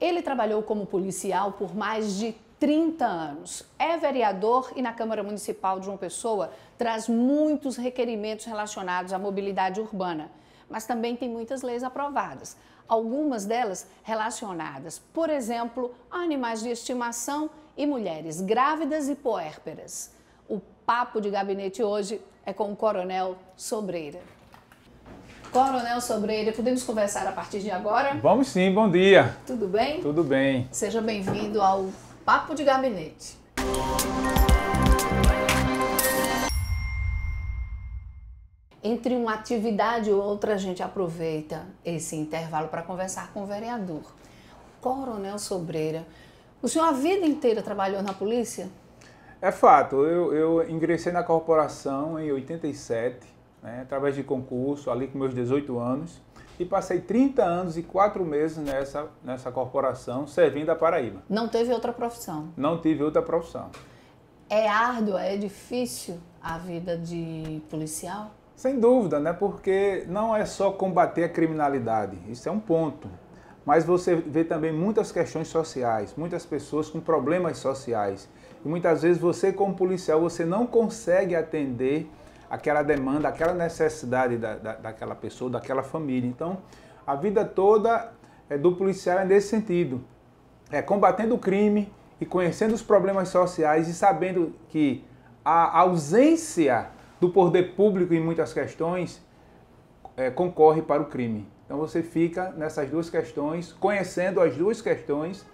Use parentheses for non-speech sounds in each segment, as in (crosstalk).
Ele trabalhou como policial por mais de 30 anos. É vereador e na Câmara Municipal de João Pessoa traz muitos requerimentos relacionados à mobilidade urbana, mas também tem muitas leis aprovadas. Algumas delas relacionadas, por exemplo, a animais de estimação e mulheres grávidas e puérperas. O papo de gabinete hoje é com o Coronel Sobreira. Coronel né, Sobreira. Podemos conversar a partir de agora? Vamos sim, bom dia. Tudo bem? Tudo bem. Seja bem-vindo ao Papo de Gabinete. Entre uma atividade e outra, a gente aproveita esse intervalo para conversar com o vereador. Coronel Sobreira, o senhor a vida inteira trabalhou na polícia? É fato, eu, eu ingressei na corporação em 87 né, através de concurso, ali com meus 18 anos, e passei 30 anos e 4 meses nessa, nessa corporação, servindo a Paraíba. Não teve outra profissão? Não tive outra profissão. É árdua, é difícil a vida de policial? Sem dúvida, né? Porque não é só combater a criminalidade, isso é um ponto. Mas você vê também muitas questões sociais, muitas pessoas com problemas sociais. E muitas vezes você, como policial, você não consegue atender aquela demanda, aquela necessidade da, da, daquela pessoa, daquela família. Então, a vida toda é, do policial é nesse sentido. É combatendo o crime e conhecendo os problemas sociais e sabendo que a ausência do poder público em muitas questões é, concorre para o crime. Então você fica nessas duas questões, conhecendo as duas questões,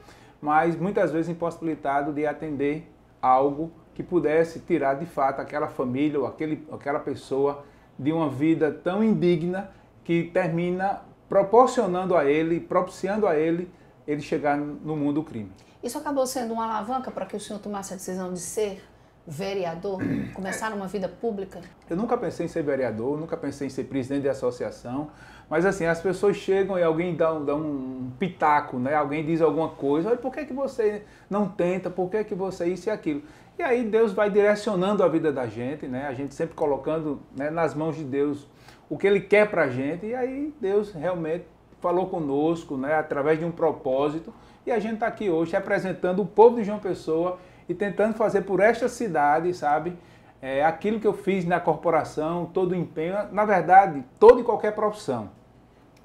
mas muitas vezes impossibilitado de atender algo que pudesse tirar de fato aquela família ou aquele, aquela pessoa de uma vida tão indigna que termina proporcionando a ele, propiciando a ele, ele chegar no mundo do crime. Isso acabou sendo uma alavanca para que o senhor tomasse a decisão de ser vereador, (clears throat) começar uma vida pública? Eu nunca pensei em ser vereador, nunca pensei em ser presidente de associação, mas assim, as pessoas chegam e alguém dá, dá um pitaco, né? alguém diz alguma coisa, olha, por que, é que você não tenta, por que, é que você isso e aquilo? E aí Deus vai direcionando a vida da gente, né? A gente sempre colocando né, nas mãos de Deus o que Ele quer para a gente. E aí Deus realmente falou conosco, né? Através de um propósito. E a gente está aqui hoje representando o povo de João Pessoa e tentando fazer por esta cidade, sabe? É, aquilo que eu fiz na corporação, todo o empenho, na verdade, toda e qualquer profissão.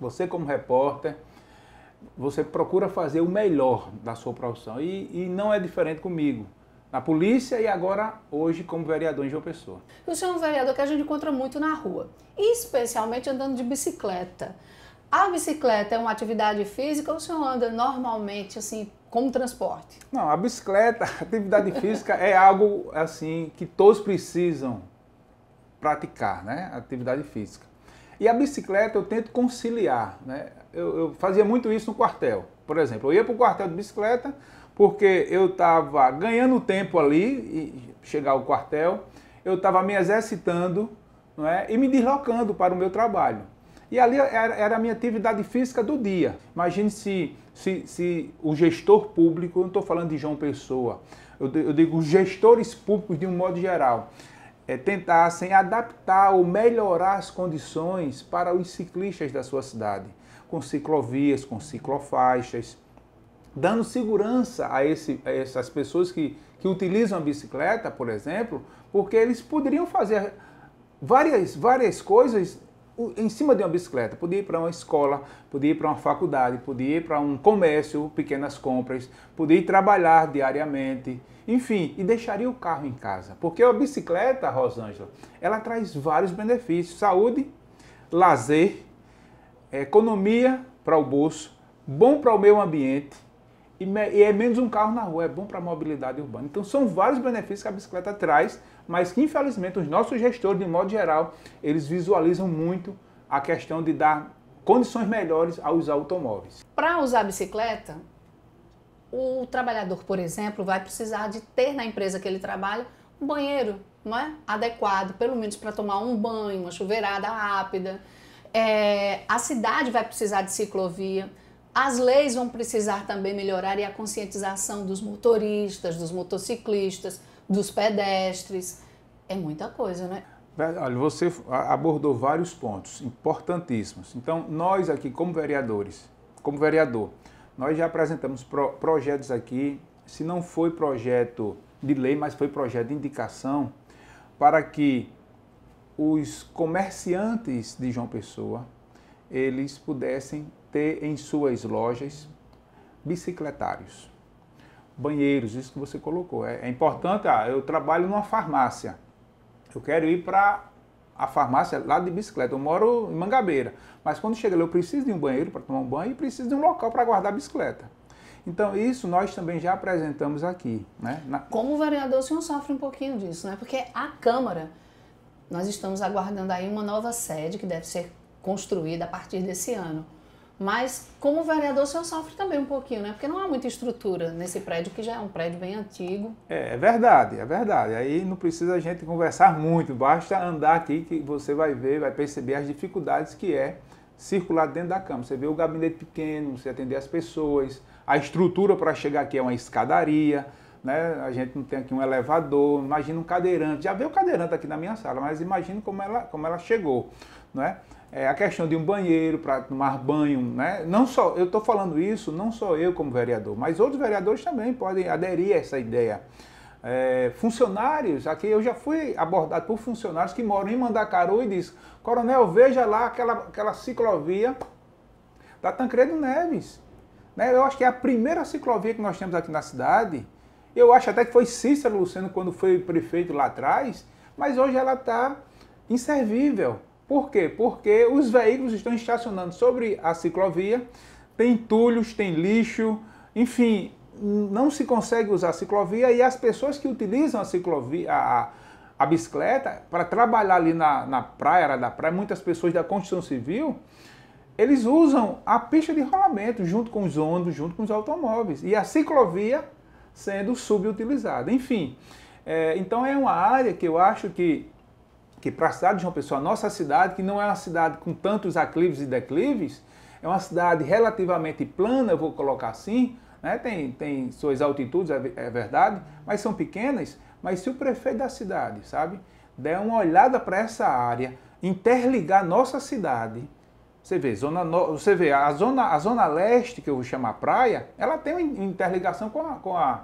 Você como repórter, você procura fazer o melhor da sua profissão. E, e não é diferente comigo na polícia e agora hoje como vereador em João Pessoa. O senhor é um vereador que a gente encontra muito na rua, especialmente andando de bicicleta. A bicicleta é uma atividade física ou o senhor anda normalmente assim como transporte? Não, a bicicleta, (laughs) a atividade física é algo assim que todos precisam praticar, né? Atividade física. E a bicicleta eu tento conciliar, né? Eu, eu fazia muito isso no quartel, por exemplo. Eu ia para o quartel de bicicleta, porque eu estava ganhando tempo ali, e chegar ao quartel, eu estava me exercitando não é? e me deslocando para o meu trabalho. E ali era, era a minha atividade física do dia. Imagine se, se, se o gestor público, eu não estou falando de João Pessoa, eu, eu digo os gestores públicos de um modo geral, é, tentassem adaptar ou melhorar as condições para os ciclistas da sua cidade, com ciclovias, com ciclofaixas, dando segurança a, esse, a essas pessoas que, que utilizam a bicicleta, por exemplo, porque eles poderiam fazer várias, várias coisas em cima de uma bicicleta. Podia ir para uma escola, podia ir para uma faculdade, podia ir para um comércio, pequenas compras, podia ir trabalhar diariamente, enfim, e deixaria o carro em casa. Porque a bicicleta, Rosângela, ela traz vários benefícios: saúde, lazer, economia para o bolso, bom para o meio ambiente e, e é menos um carro na rua, é bom para a mobilidade urbana. Então são vários benefícios que a bicicleta traz, mas que infelizmente os nossos gestores, de modo geral, eles visualizam muito a questão de dar condições melhores aos automóveis. Para usar a bicicleta, o trabalhador, por exemplo, vai precisar de ter na empresa que ele trabalha um banheiro não é? adequado, pelo menos para tomar um banho, uma chuveirada rápida. É, a cidade vai precisar de ciclovia. As leis vão precisar também melhorar e a conscientização dos motoristas, dos motociclistas, dos pedestres. É muita coisa, né? Olha, você abordou vários pontos importantíssimos. Então, nós aqui, como vereadores, como vereador, nós já apresentamos pro projetos aqui, se não foi projeto de lei, mas foi projeto de indicação, para que os comerciantes de João Pessoa, eles pudessem ter em suas lojas bicicletários, banheiros, isso que você colocou. É, é importante, ah, eu trabalho numa farmácia, eu quero ir para a farmácia lá de bicicleta, eu moro em Mangabeira, mas quando chega lá eu preciso de um banheiro para tomar um banho e preciso de um local para guardar a bicicleta. Então, isso nós também já apresentamos aqui. Né? Na... Como vereador, o senhor sofre um pouquinho disso, né? Porque a Câmara, nós estamos aguardando aí uma nova sede que deve ser construída a partir desse ano. Mas como vereador, o senhor sofre também um pouquinho, né? Porque não há muita estrutura nesse prédio, que já é um prédio bem antigo. É, é verdade, é verdade. Aí não precisa a gente conversar muito, basta andar aqui que você vai ver, vai perceber as dificuldades que é circular dentro da Câmara. Você vê o gabinete pequeno, você atender as pessoas, a estrutura para chegar aqui é uma escadaria, né? A gente não tem aqui um elevador, imagina um cadeirante. Já veio o cadeirante aqui na minha sala, mas imagina como ela, como ela chegou, não é? é, a questão de um banheiro para tomar banho, né? Não só eu estou falando isso, não só eu como vereador, mas outros vereadores também podem aderir a essa ideia. É, funcionários, aqui eu já fui abordado por funcionários que moram em Mandacaru e diz, coronel, veja lá aquela, aquela ciclovia da Tancredo Neves. Né? Eu acho que é a primeira ciclovia que nós temos aqui na cidade. Eu acho até que foi Cícero Luciano quando foi prefeito lá atrás, mas hoje ela está inservível. Por quê? Porque os veículos estão estacionando sobre a ciclovia, tem entulhos, tem lixo, enfim, não se consegue usar a ciclovia e as pessoas que utilizam a ciclovia, a, a bicicleta, para trabalhar ali na, na praia, era da praia, muitas pessoas da construção civil, eles usam a pista de rolamento junto com os ônibus, junto com os automóveis. E a ciclovia sendo subutilizada. Enfim, é, então é uma área que eu acho que que para a cidade de João Pessoa, nossa cidade, que não é uma cidade com tantos aclives e declives, é uma cidade relativamente plana, vou colocar assim, né? tem, tem suas altitudes, é, é verdade, mas são pequenas. Mas se o prefeito da cidade, sabe, der uma olhada para essa área, interligar nossa cidade, você vê, zona no... você vê a, zona, a zona leste, que eu vou chamar praia, ela tem uma interligação com a, com a,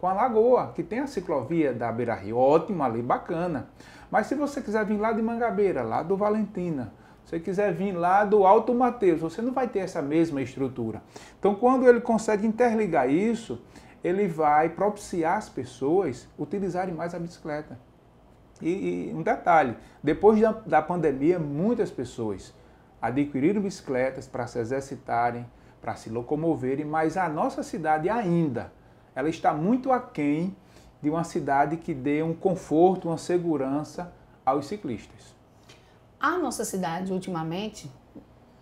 com a lagoa, que tem a ciclovia da Beira Rio, ótima ali, bacana. Mas se você quiser vir lá de Mangabeira, lá do Valentina, você quiser vir lá do Alto Mateus, você não vai ter essa mesma estrutura. Então, quando ele consegue interligar isso, ele vai propiciar as pessoas utilizarem mais a bicicleta. E, e um detalhe: depois da, da pandemia, muitas pessoas adquiriram bicicletas para se exercitarem, para se locomoverem, mas a nossa cidade ainda ela está muito aquém de uma cidade que dê um conforto, uma segurança aos ciclistas. A nossa cidade, ultimamente,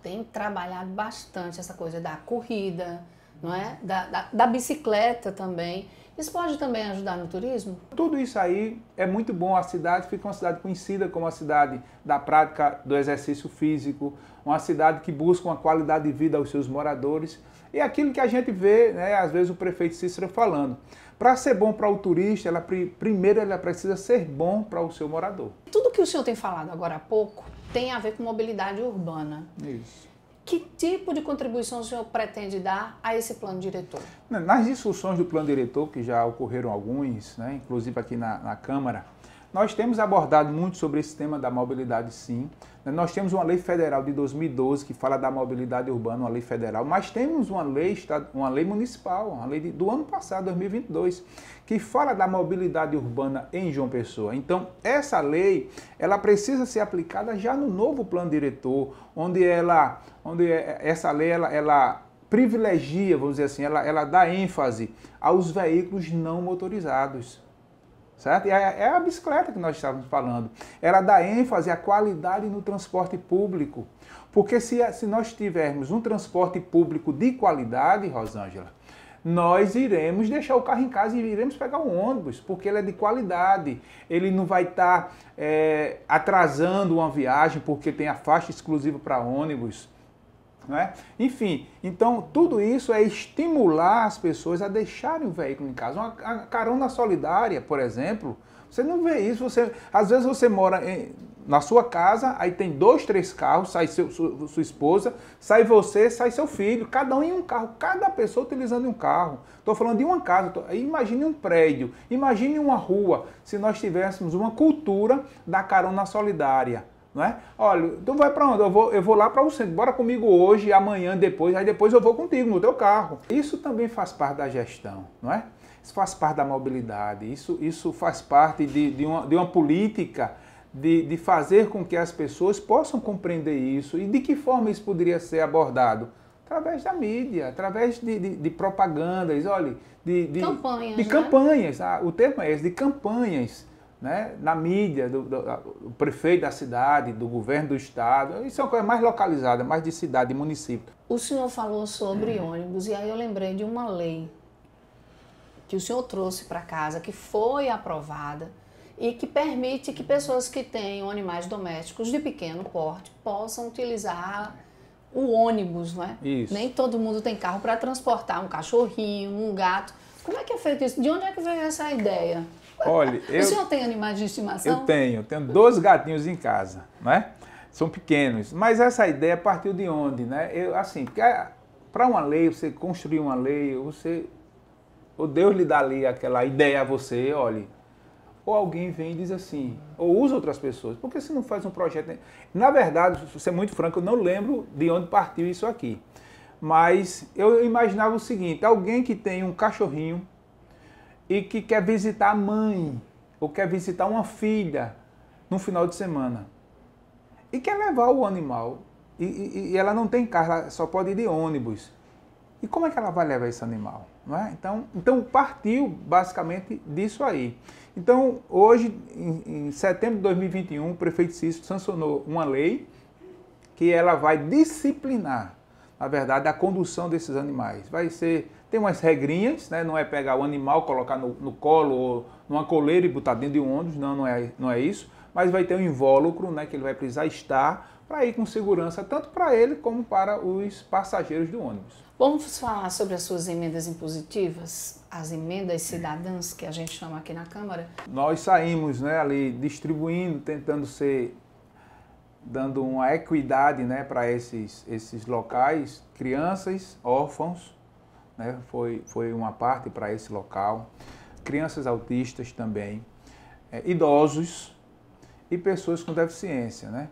tem trabalhado bastante essa coisa da corrida, não é? da, da, da bicicleta também. Isso pode também ajudar no turismo? Tudo isso aí é muito bom. A cidade fica uma cidade conhecida como a cidade da prática do exercício físico, uma cidade que busca uma qualidade de vida aos seus moradores. E é aquilo que a gente vê, né, às vezes, o prefeito Cícero falando. Para ser bom para o turista, ela, primeiro ela precisa ser bom para o seu morador. Tudo que o senhor tem falado agora há pouco tem a ver com mobilidade urbana. Isso. Que tipo de contribuição o senhor pretende dar a esse plano diretor? Né, nas discussões do plano diretor, que já ocorreram alguns, né, inclusive aqui na, na Câmara, nós temos abordado muito sobre esse tema da mobilidade, sim. Nós temos uma lei federal de 2012 que fala da mobilidade urbana, uma lei federal, mas temos uma lei, uma lei municipal, uma lei do ano passado, 2022, que fala da mobilidade urbana em João Pessoa. Então, essa lei, ela precisa ser aplicada já no novo plano diretor, onde ela, onde é, essa lei, ela, ela privilegia, vamos dizer assim, ela, ela dá ênfase aos veículos não motorizados Certo? E é, é a bicicleta que nós estávamos falando. Ela dá ênfase à qualidade no transporte público. Porque se, se nós tivermos um transporte público de qualidade, Rosângela, nós iremos deixar o carro em casa e iremos pegar um ônibus, porque ele é de qualidade. Ele não vai estar tá, é, atrasando uma viagem porque tem a faixa exclusiva para ônibus. Né? Enfim, então tudo isso é estimular as pessoas a deixarem o veículo em casa. Uma carona solidária, por exemplo, você não vê isso. Você, às vezes você mora em, na sua casa, aí tem dois, três carros, sai seu, sua, sua esposa, sai você, sai seu filho, cada um em um carro, cada pessoa utilizando um carro. Estou falando de uma casa, tô, imagine um prédio, imagine uma rua, se nós tivéssemos uma cultura da carona solidária não é? Olha, tu então vai para onde? Eu vou, eu vou lá para o centro. Bora comigo hoje, amanhã, depois, aí depois eu vou contigo no teu carro. Isso também faz parte da gestão, não é? Isso faz parte da mobilidade, isso, isso faz parte de, de, uma, de uma política de, de fazer com que as pessoas possam compreender isso. E de que forma isso poderia ser abordado? através da mídia, através de, de, de propagandas, olha, de, de campanhas. De né? campanhas ah, o termo é esse, de campanhas né, na mídia, do, do, do, prefeito da cidade, do governo do estado. Isso é uma coisa mais localizada, mais de cidade e município. O senhor falou sobre ônibus e aí eu lembrei de uma lei que o senhor trouxe para casa, que foi aprovada e que permite que pessoas que tenham animais domésticos de pequeno porte possam utilizar o ônibus, não é? Isso. Nem todo mundo tem carro para transportar um cachorrinho, um gato. Como é que é feito isso? De onde é que veio essa ideia? Olha, eu, o senhor tem animais de estimação? Eu tenho, tenho dois gatinhos em casa, né? São pequenos, mas essa ideia partiu de onde, né? Eu, assim, para ah, uma lei, você construir uma lei, você, o Deus lhe dá ali aquela ideia a você, olhe, ou alguém vem e diz assim, ou usa outras pessoas, porque se não faz um projeto. Né? Na verdade, se ser muito franco, eu não lembro de onde partiu isso aqui. Mas eu imaginava o seguinte: alguém que tem um cachorrinho e que quer visitar a mãe ou quer visitar uma filha no final de semana e quer levar o animal e, e, e ela não tem carro, só pode ir de ônibus. E como é que ela vai levar esse animal? É? então, então partiu basicamente disso aí. Então hoje, em, em setembro de 2021, o prefeito Cícero sancionou uma lei que ela vai disciplinar na verdade, a condução desses animais. Vai ser, tem umas regrinhas, né? não é pegar o animal, colocar no, no colo ou numa coleira e botar dentro de um ônibus, não, não é, não é isso. Mas vai ter um invólucro, né, que ele vai precisar estar para ir com segurança, tanto para ele como para os passageiros do ônibus. Vamos falar sobre as suas emendas impositivas, as emendas cidadãs, que a gente chama aqui na Câmara? Nós saímos né, ali distribuindo, tentando ser dando uma equidade né, para esses, esses locais, crianças, órfãos, né, foi, foi uma parte para esse local, crianças autistas também, é, idosos e pessoas com deficiência. Né?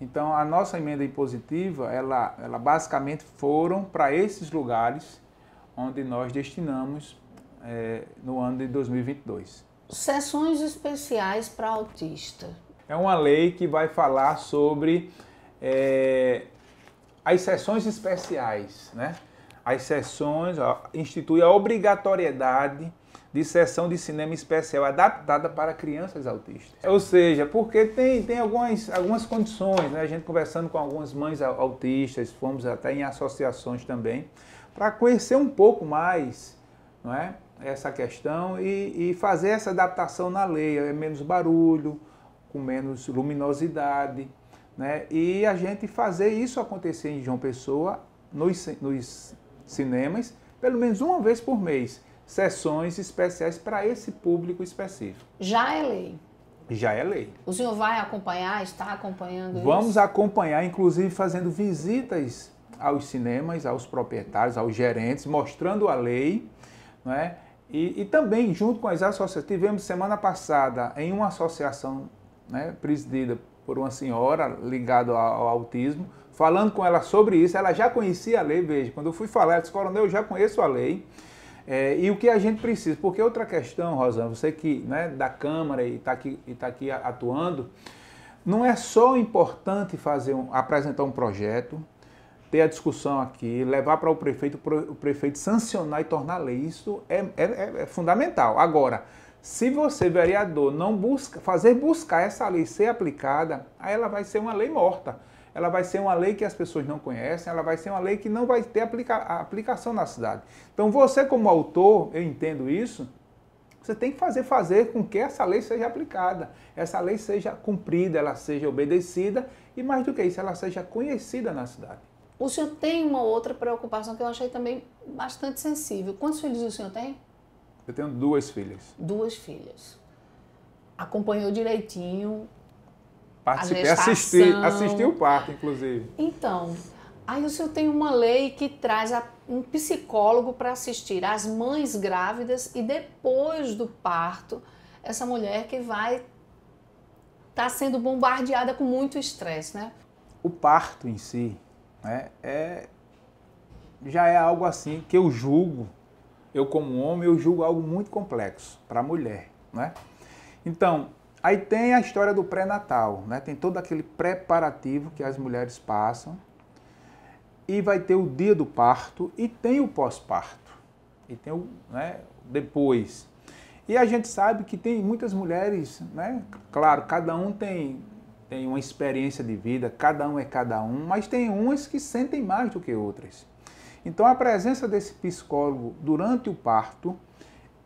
Então, a nossa emenda impositiva, ela, ela basicamente foram para esses lugares onde nós destinamos é, no ano de 2022. Sessões especiais para autistas é uma lei que vai falar sobre é, as sessões especiais, né? As sessões ó, institui a obrigatoriedade de sessão de cinema especial adaptada para crianças autistas. Ou seja, porque tem, tem algumas, algumas condições, né? A gente conversando com algumas mães autistas, fomos até em associações também, para conhecer um pouco mais, não é? Essa questão e, e fazer essa adaptação na lei, é menos barulho, com menos luminosidade, né? E a gente fazer isso acontecer em João Pessoa nos, nos cinemas pelo menos uma vez por mês, sessões especiais para esse público específico. Já é lei. Já é lei. O senhor vai acompanhar, está acompanhando Vamos isso? acompanhar, inclusive fazendo visitas aos cinemas, aos proprietários, aos gerentes, mostrando a lei, né? E, e também, junto com as associações, tivemos semana passada em uma associação né, presidida por uma senhora ligada ao, autismo, falando com ela sobre isso. Ela já conhecia a lei, veja, quando eu fui falar, ela disse, coronel, eu já conheço a lei. É, e o que a gente precisa, porque outra questão, Rosana, você que né, da Câmara e está aqui, tá aqui atuando, não é só importante fazer um, apresentar um projeto, ter a discussão aqui, levar para o prefeito, o prefeito sancionar e tornar lei. Isso é, é, é, é fundamental. Agora, se você, vereador, não busca, fazer buscar essa lei ser aplicada, aí ela vai ser uma lei morta. Ela vai ser uma lei que as pessoas não conhecem, ela vai ser uma lei que não vai ter aplica aplicação na cidade. Então você, como autor, eu entendo isso, você tem que fazer fazer com que essa lei seja aplicada, essa lei seja cumprida, ela seja obedecida e mais do que isso, ela seja conhecida na cidade. O senhor tem uma outra preocupação que eu achei também bastante sensível. Quantos filhos o senhor tem? Eu tenho duas filhas. Duas filhas. Acompanhou direitinho. Participei, assisti, assisti o parto, inclusive. Então, aí o senhor tem uma lei que traz um psicólogo para assistir as mães grávidas e depois do parto, essa mulher que vai estar tá sendo bombardeada com muito estresse, né? O parto em si né, é, já é algo assim que eu julgo eu como homem, eu julgo algo muito complexo para a mulher, né? Então, aí tem a história do pré-natal, né? Tem todo aquele preparativo que as mulheres passam. E vai ter o dia do parto e tem o pós-parto. E tem o, né, depois. E a gente sabe que tem muitas mulheres, né? Claro, cada um tem tem uma experiência de vida, cada um é cada um, mas tem umas que sentem mais do que outras. Então, a presença desse psicólogo durante o parto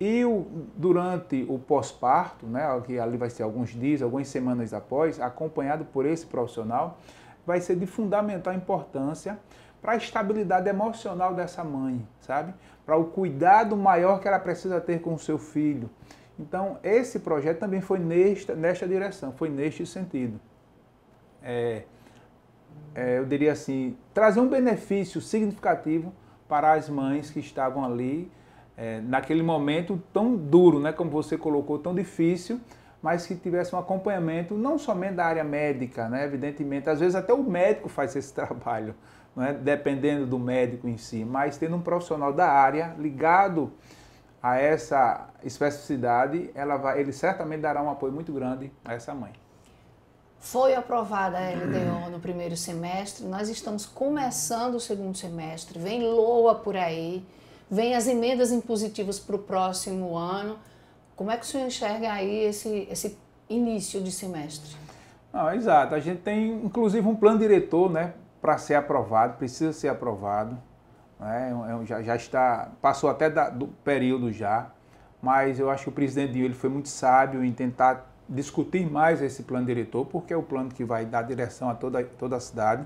e o, durante o pós-parto, né, que ali vai ser alguns dias, algumas semanas após, acompanhado por esse profissional, vai ser de fundamental importância para a estabilidade emocional dessa mãe, sabe? Para o cuidado maior que ela precisa ter com o seu filho. Então, esse projeto também foi nesta, nesta direção, foi neste sentido. É, é, eu diria assim, trazer um benefício significativo para as mães que estavam ali é, naquele momento tão duro, né, como você colocou, tão difícil, mas que tivesse um acompanhamento não somente da área médica, né, evidentemente, às vezes até o médico faz esse (laughs) trabalho, né, dependendo do médico em si, mas tendo um profissional da área ligado a essa especificidade, ela vai, ele certamente dará um apoio muito grande a essa mãe. Foi aprovada a LDO no primeiro semestre, nós estamos começando o segundo semestre, vem LOA por aí, vem as emendas impositivas para o próximo ano. Como é que o senhor enxerga aí esse, esse início de semestre? Não, exato, a gente tem inclusive um plano diretor né, para ser aprovado, precisa ser aprovado. Né? É é já, já está, passou até da, do período já, mas eu acho que o presidente Dio, ele foi muito sábio em tentar discutir mais esse plano diretor, porque é o plano que vai dar direção a toda, toda a cidade.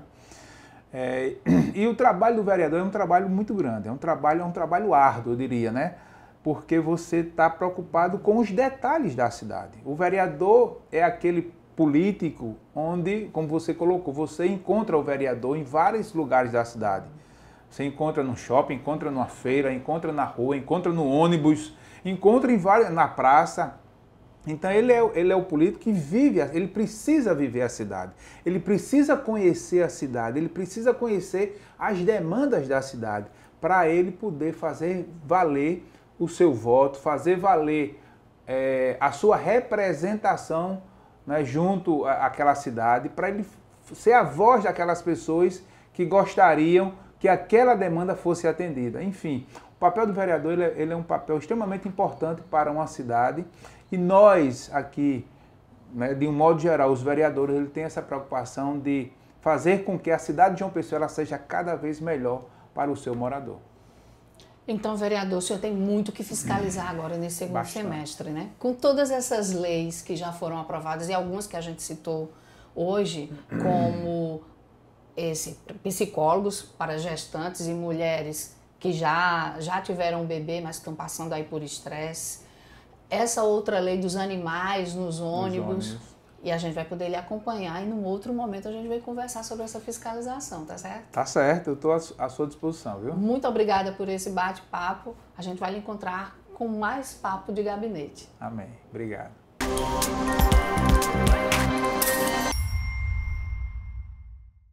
É, (clears throat) e o trabalho do vereador é um trabalho muito grande, é um trabalho, é um trabalho árduo, eu diria, né? Porque você está preocupado com os detalhes da cidade. O vereador é aquele político onde, como você colocou, você encontra o vereador em vários lugares da cidade. Você encontra no shopping, encontra numa feira, encontra na rua, encontra no ônibus, encontra em várias, na praça, então ele é, ele é o político que vive, ele precisa viver a cidade, ele precisa conhecer a cidade, ele precisa conhecer as demandas da cidade para ele poder fazer valer o seu voto, fazer valer é, a sua representação né, junto àquela cidade, para ele ser a voz daquelas pessoas que gostariam que aquela demanda fosse atendida. Enfim, papel do vereador ele é, ele é um papel extremamente importante para uma cidade e nós aqui, né, de um modo geral, os vereadores ele tem essa preocupação de fazer com que a cidade de João Pessoa seja cada vez melhor para o seu morador. Então, vereador, o senhor tem muito que fiscalizar agora nesse segundo Bastante. semestre, né? Com todas essas leis que já foram aprovadas e algumas que a gente citou hoje, como esse psicólogos para gestantes e mulheres que já, já tiveram um bebê, mas estão passando aí por estresse. Essa outra lei dos animais nos ônibus, ônibus. E a gente vai poder lhe acompanhar e num outro momento a gente vai conversar sobre essa fiscalização, tá certo? Tá certo, eu estou à sua disposição, viu? Muito obrigada por esse bate-papo. A gente vai lhe encontrar com mais papo de gabinete. Amém. Obrigado.